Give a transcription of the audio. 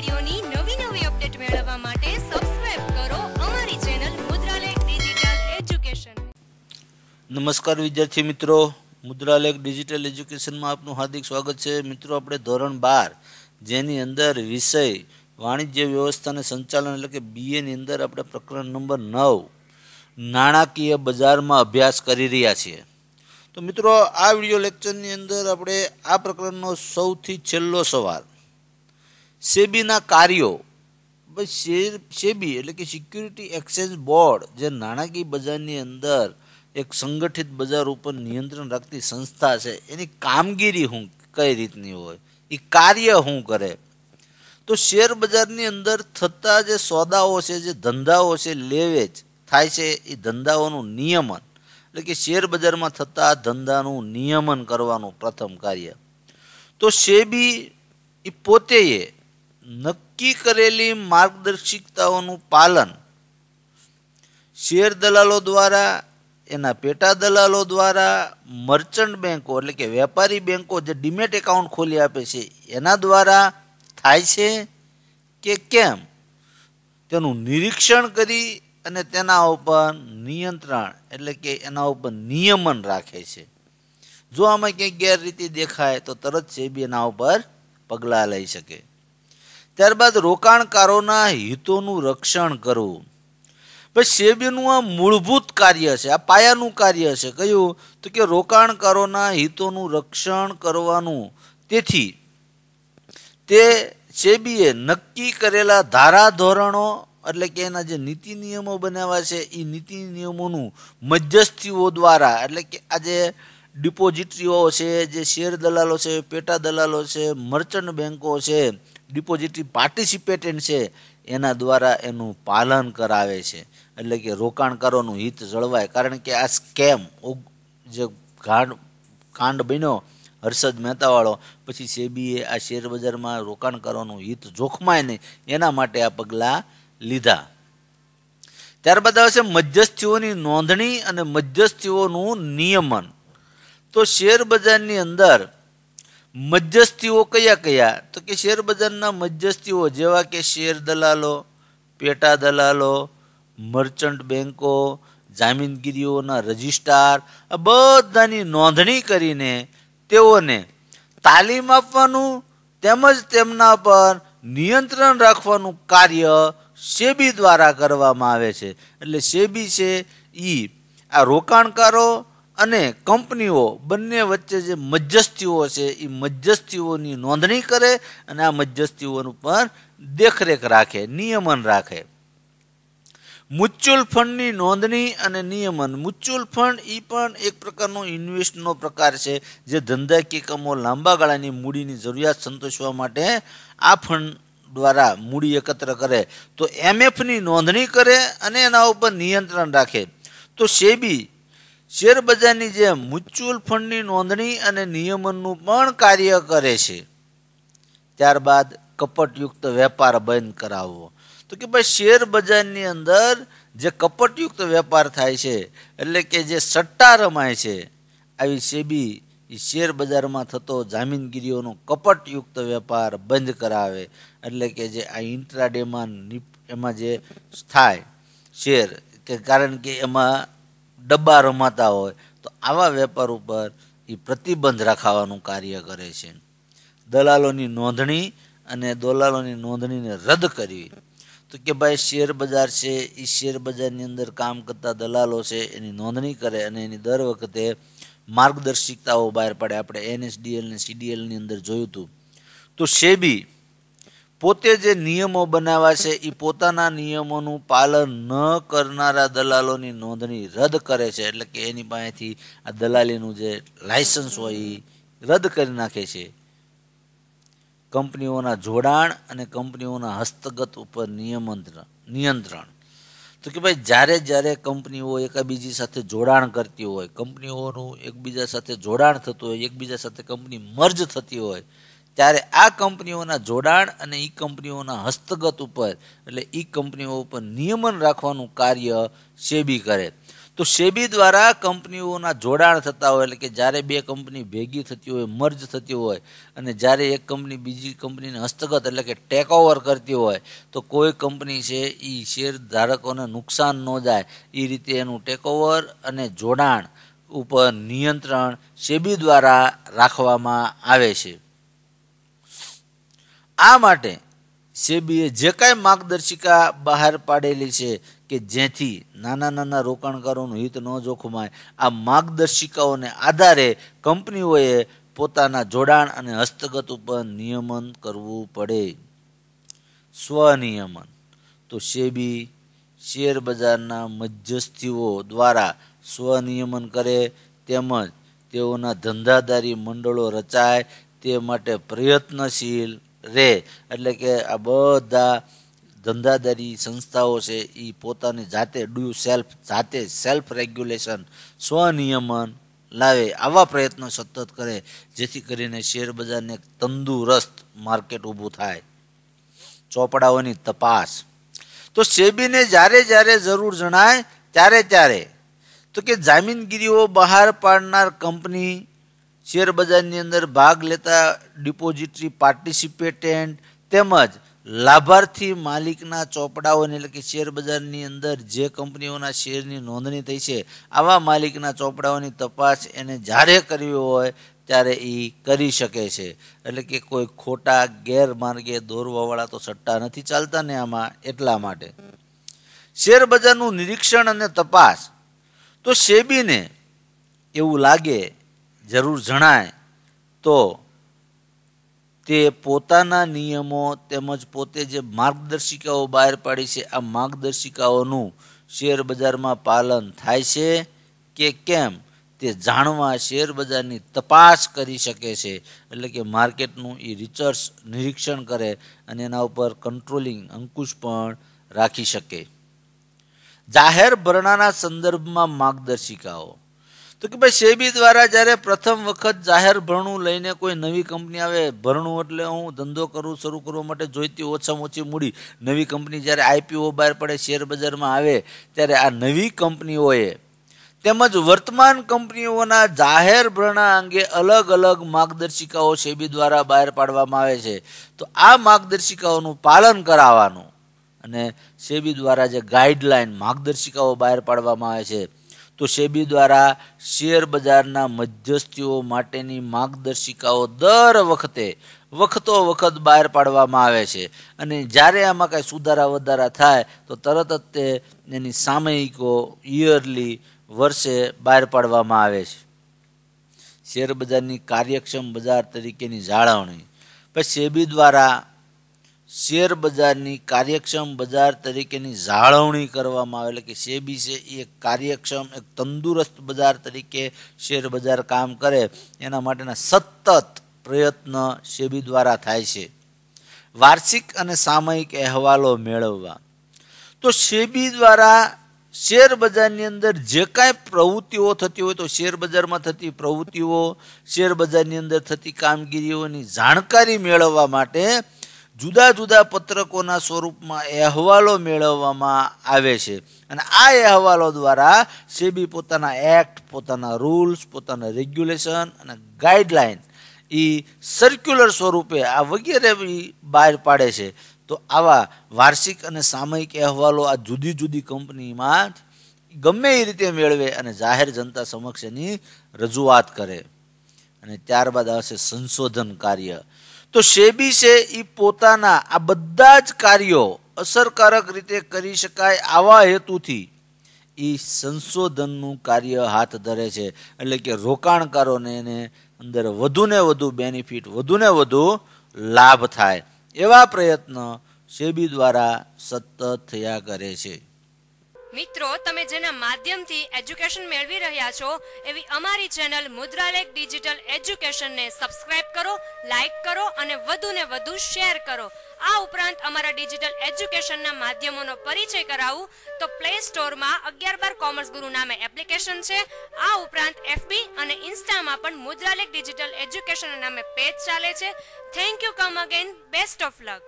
વિડીયોની નવી નવી અપડેટ મેળવવા માટે સબસ્ક્રાઇબ કરો અમારી ચેનલ મુદ્રાલેખ ડિજિટલ એજ્યુકેશન નમસ્કાર વિદ્યાર્થી મિત્રો મુદ્રાલેખ ડિજિટલ એજ્યુકેશનમાં આપનું હાર્દિક સ્વાગત છે મિત્રો આપણે ધોરણ બાર જેની અંદર વિષય વાણિજ્ય વ્યવસ્થાને સંચાલન એટલે કે બીએની અંદર આપણે પ્રકરણ નંબર નવ નાણાકીય બજારમાં અભ્યાસ કરી રહ્યા છીએ તો મિત્રો આ વિડિયો લેક્ચરની અંદર આપણે આ પ્રકરણનો સૌથી છેલ્લો સવાલ સેબીના કાર્યો સેબી એટલે કે સિક્યુરિટી એક્સચેન્જ બોર્ડ જે નાણાકીય બજારની અંદર એક સંગઠિત બજાર ઉપર નિયંત્રણ રાખતી સંસ્થા છે એની કામગીરી હું કઈ રીતની હોય એ કાર્ય શું કરે તો શેર બજારની અંદર થતા જે સોદાઓ છે જે ધંધાઓ છે લેવેચ થાય છે એ ધંધાઓનું નિયમન એટલે કે શેર બજારમાં થતા ધંધાનું નિયમન કરવાનું પ્રથમ કાર્ય તો સેબી એ પોતે નક્કી કરેલી માર્ગદર્શિકતાઓનું પાલન શેર દલાલો દ્વારા એના પેટા દલાલો દ્વારા મર્ચન્ટ બેન્કો એટલે કે વેપારી બેન્કો જે ડિમેટ એકાઉન્ટ ખોલી આપે છે એના દ્વારા થાય છે કે કેમ તેનું નિરીક્ષણ કરી અને તેના ઉપર નિયંત્રણ એટલે કે એના ઉપર નિયમન રાખે છે જો આમાં ક્યાંય ગેરરીતિ દેખાય તો તરત સેબી એના ઉપર પગલાં લઈ શકે ત્યારબાદ રોકાણકારોના હિતોનું રક્ષણ કરવું ભાઈ સેબીનું આ મૂળભૂત કાર્ય છે આ પાયાનું કાર્ય છે કયું તો કે રોકાણકારોના હિતોનું રક્ષણ કરવાનું તેથી તે સેબીએ નક્કી કરેલા ધારાધોરણો એટલે કે એના જે નીતિ નિયમો બનાવ્યા છે એ નીતિ નિયમોનું મધ્યસ્થીઓ દ્વારા એટલે કે આજે ડિપોઝિટરીઓ છે જે શેર દલાલો છે પેટા દલાલો છે મર્ચન્ટ બેન્કો છે ડિપોઝિટરી પાર્ટિસિપેટન્ટ છે એના દ્વારા એનું પાલન કરાવે છે એટલે કે રોકાણકારોનું હિત જળવાય કારણ કે આ સ્કેમ જે ગાંડ કાંડ બન્યો હર્ષદ મહેતાવાળો પછી સેબીએ આ શેરબજારમાં રોકાણકારોનું હિત જોખમાય નહીં એના માટે આ પગલાં લીધા ત્યારબાદ આવે છે મધ્યસ્થીઓની નોંધણી અને મધ્યસ્થીઓનું નિયમન તો શેરબજારની અંદર મધ્યસ્થીઓ કયા કયા તો કે શેરબજારના મધ્યસ્થીઓ જેવા કે શેર દલાલો પેટા દલાલો મર્ચન્ટ બેન્કો જામીનગીરીઓના રજિસ્ટ્રાર આ બધાની નોંધણી કરીને તેઓને તાલીમ આપવાનું તેમજ તેમના પર નિયંત્રણ રાખવાનું કાર્ય સેબી દ્વારા કરવામાં આવે છે એટલે સેબી છે એ આ રોકાણકારો અને કંપનીઓ બંને વચ્ચે જે મધ્યસ્થીઓ છે એ મધ્યસ્થીઓની નોંધણી કરે અને આ મધ્યસ્થીઓનું પણ દેખરેખ રાખે નિયમન રાખે મ્યુચ્યુઅલ ફંડની નોંધણી અને નિયમન મ્યુચ્યુઅલ ફંડ એ પણ એક પ્રકારનો ઇન્વેસ્ટનો પ્રકાર છે જે ધંધાકીય કમો લાંબા ગાળાની મૂડીની જરૂરિયાત સંતોષવા માટે આ ફંડ દ્વારા મૂડી એકત્ર કરે તો એમએફની નોંધણી કરે અને એના ઉપર નિયંત્રણ રાખે તો સેબી શેર બજારની જેમ મ્યુચ્યુઅલ ફંડની નોંધણી અને નિયમનનું પણ કાર્ય કરે છે ત્યારબાદ કપટયુક્ત વેપાર બંધ કરાવવો તો કે ભાઈ શેર બજારની અંદર જે કપટયુક્ત વેપાર થાય છે એટલે કે જે સટ્ટા રમાય છે આવી સેબી એ શેર બજારમાં થતો જામીનગીરીઓનો કપટયુક્ત વેપાર બંધ કરાવે એટલે કે જે આ ઇન્ટ્રાડેમાં એમાં જે થાય શેર કે કારણ કે એમાં ડબ્બા રમાતા હોય તો આવા વેપાર ઉપર એ પ્રતિબંધ રાખાવાનું કાર્ય કરે છે દલાલોની નોંધણી અને દલાલોની નોંધણીને રદ કરવી તો કે ભાઈ શેર બજાર છે એ શેર બજારની અંદર કામ કરતા દલાલો છે એની નોંધણી કરે અને એની દર વખતે માર્ગદર્શિકતાઓ બહાર પાડે આપણે એનએસડીએલ ને સીડીએલની અંદર જોયું હતું તો સેબી પોતે જે નિયમો બનાવ્યા છે એ પોતાના નિયમોનું પાલન ન કરનારા દલાલોની નોંધણી રદ કરે છે એટલે કે એની પાસેથી આ દલાલીનું જે લાયસન્સ હોય એ રદ કરી નાખે છે કંપનીઓના જોડાણ અને કંપનીઓના હસ્તગત ઉપર નિયમંત્રણ નિયંત્રણ તો કે ભાઈ જ્યારે જ્યારે કંપનીઓ એકબીજી સાથે જોડાણ કરતી હોય કંપનીઓનું એકબીજા સાથે જોડાણ થતું હોય એકબીજા સાથે કંપની મર્જ થતી હોય ત્યારે આ કંપનીઓના જોડાણ અને ઈ કંપનીઓના હસ્તગત ઉપર એટલે ઈ કંપનીઓ ઉપર નિયમન રાખવાનું કાર્ય સેબી કરે તો સેબી દ્વારા કંપનીઓના જોડાણ થતા હોય એટલે કે જ્યારે બે કંપની ભેગી થતી હોય મર્જ થતી હોય અને જ્યારે એક કંપની બીજી કંપનીને હસ્તગત એટલે કે ટેક ઓવર કરતી હોય તો કોઈ કંપની છે એ શેર ધારકોને નુકસાન ન જાય એ રીતે એનું ટેકઓવર અને જોડાણ ઉપર નિયંત્રણ સેબી દ્વારા રાખવામાં આવે છે આ માટે સેબીએ જે કાંઈ માર્ગદર્શિકા બહાર પાડેલી છે કે જેથી નાના નાના રોકાણકારોનું હિત ન જોખમાય આ માર્ગદર્શિકાઓને આધારે કંપનીઓએ પોતાના જોડાણ અને હસ્તગત ઉપર નિયમન કરવું પડે સ્વનિયમન તો સેબી શેર બજારના મધ્યસ્થીઓ દ્વારા સ્વનિયમન કરે તેમજ તેઓના ધંધાદારી મંડળો રચાય તે માટે પ્રયત્નશીલ રહે એટલે કે આ બધા ધંધાદારી સંસ્થાઓ છે એ પોતાની જાતે ડુ સેલ્ફ જાતે સેલ્ફ રેગ્યુલેશન સ્વનિયમન લાવે આવા પ્રયત્નો સતત કરે જેથી કરીને શેરબજારને બજારને તંદુરસ્ત માર્કેટ ઊભું થાય ચોપડાઓની તપાસ તો સેબીને જ્યારે જ્યારે જરૂર જણાય ત્યારે ત્યારે તો કે જામીનગીરીઓ બહાર પાડનાર કંપની શેરબજારની અંદર ભાગ લેતા ડિપોઝિટરી પાર્ટિસિપેટેન્ટ તેમજ લાભાર્થી માલિકના ચોપડાઓને એટલે કે શેર બજારની અંદર જે કંપનીઓના શેરની નોંધણી થઈ છે આવા માલિકના ચોપડાઓની તપાસ એને જ્યારે કરવી હોય ત્યારે એ કરી શકે છે એટલે કે કોઈ ખોટા ગેરમાર્ગે દોરવાવાળા તો સટ્ટા નથી ચાલતા ને આમાં એટલા માટે શેરબજારનું નિરીક્ષણ અને તપાસ તો સેબીને એવું લાગે જરૂર જણાય તો તે પોતાના નિયમો તેમજ પોતે જે માર્ગદર્શિકાઓ બહાર પાડી છે આ માર્ગદર્શિકાઓનું શેર બજારમાં પાલન થાય છે કે કેમ તે જાણવા શેર બજારની તપાસ કરી શકે છે એટલે કે માર્કેટનું એ રિસર્ચ નિરીક્ષણ કરે અને એના ઉપર કંટ્રોલિંગ અંકુશ પણ રાખી શકે જાહેર ભરણાના સંદર્ભમાં માર્ગદર્શિકાઓ તો કે ભાઈ સેબી દ્વારા જ્યારે પ્રથમ વખત જાહેર ભરણું લઈને કોઈ નવી કંપની આવે ભરણું એટલે હું ધંધો કરું શરૂ કરવા માટે જોઈતી ઓછામાં ઓછી મૂડી નવી કંપની જ્યારે આઈપીઓ બહાર પડે શેર બજારમાં આવે ત્યારે આ નવી કંપનીઓએ તેમજ વર્તમાન કંપનીઓના જાહેર ભરણા અંગે અલગ અલગ માર્ગદર્શિકાઓ સેબી દ્વારા બહાર પાડવામાં આવે છે તો આ માર્ગદર્શિકાઓનું પાલન કરાવવાનું અને સેબી દ્વારા જે ગાઈડલાઈન માર્ગદર્શિકાઓ બહાર પાડવામાં આવે છે તો સેબી દ્વારા શેર બજારના મધ્યસ્થીઓ માટેની માર્ગદર્શિકાઓ દર વખતે વખતો વખત બહાર પાડવામાં આવે છે અને જ્યારે આમાં કાંઈ સુધારા વધારા થાય તો તરત જ તે એની સામયિકો યરલી વર્ષે બહાર પાડવામાં આવે છે શેર બજારની કાર્યક્ષમ બજાર તરીકેની જાળવણી પછી સેબી દ્વારા શેર બજારની કાર્યક્ષમ બજાર તરીકેની જાળવણી કરવામાં આવે એટલે કે સેબી છે એ એક કાર્યક્ષમ એક તંદુરસ્ત બજાર તરીકે શેર બજાર કામ કરે એના માટેના સતત પ્રયત્ન સેબી દ્વારા થાય છે વાર્ષિક અને સામયિક અહેવાલો મેળવવા તો સેબી દ્વારા શેર બજારની અંદર જે કાંઈ પ્રવૃત્તિઓ થતી હોય તો શેર બજારમાં થતી પ્રવૃત્તિઓ શેર બજારની અંદર થતી કામગીરીઓની જાણકારી મેળવવા માટે જુદા જુદા પત્રકોના સ્વરૂપમાં અહેવાલો મેળવવામાં આવે છે અને આ અહેવાલો દ્વારા સેબી પોતાના એક્ટ પોતાના રૂલ્સ પોતાના રેગ્યુલેશન અને ગાઈડલાઇન એ સર્ક્યુલર સ્વરૂપે આ વગેરે બહાર પાડે છે તો આવા વાર્ષિક અને સામયિક અહેવાલો આ જુદી જુદી કંપનીમાં ગમે એ રીતે મેળવે અને જાહેર જનતા સમક્ષ એની રજૂઆત કરે અને ત્યારબાદ આવશે સંશોધન કાર્ય તો સેબી છે એ પોતાના આ બધા જ કાર્યો અસરકારક રીતે કરી શકાય આવા હેતુથી એ સંશોધનનું કાર્ય હાથ ધરે છે એટલે કે રોકાણકારોને એને અંદર વધુને વધુ બેનિફિટ વધુને વધુ લાભ થાય એવા પ્રયત્ન સેબી દ્વારા સતત થયા કરે છે મિત્રો તમે જેના માધ્યમથી એજ્યુકેશન મેળવી રહ્યા છો એવી અમારી ચેનલ મુદ્રાલેખ ડિજિટલ એજ્યુકેશનને સબસ્ક્રાઇબ કરો લાઇક કરો અને વધુને વધુ શેર કરો આ ઉપરાંત અમારા ડિજિટલ એજ્યુકેશનના માધ્યમોનો પરિચય કરાવું તો પ્લે સ્ટોરમાં અગિયાર બાર કોમર્સ ગુરુ નામે એપ્લિકેશન છે આ ઉપરાંત એફબી અને ઇન્સ્ટામાં પણ મુદ્રાલેખ ડિજિટલ એજ્યુકેશન નામે પેજ ચાલે છે thank you come again best of luck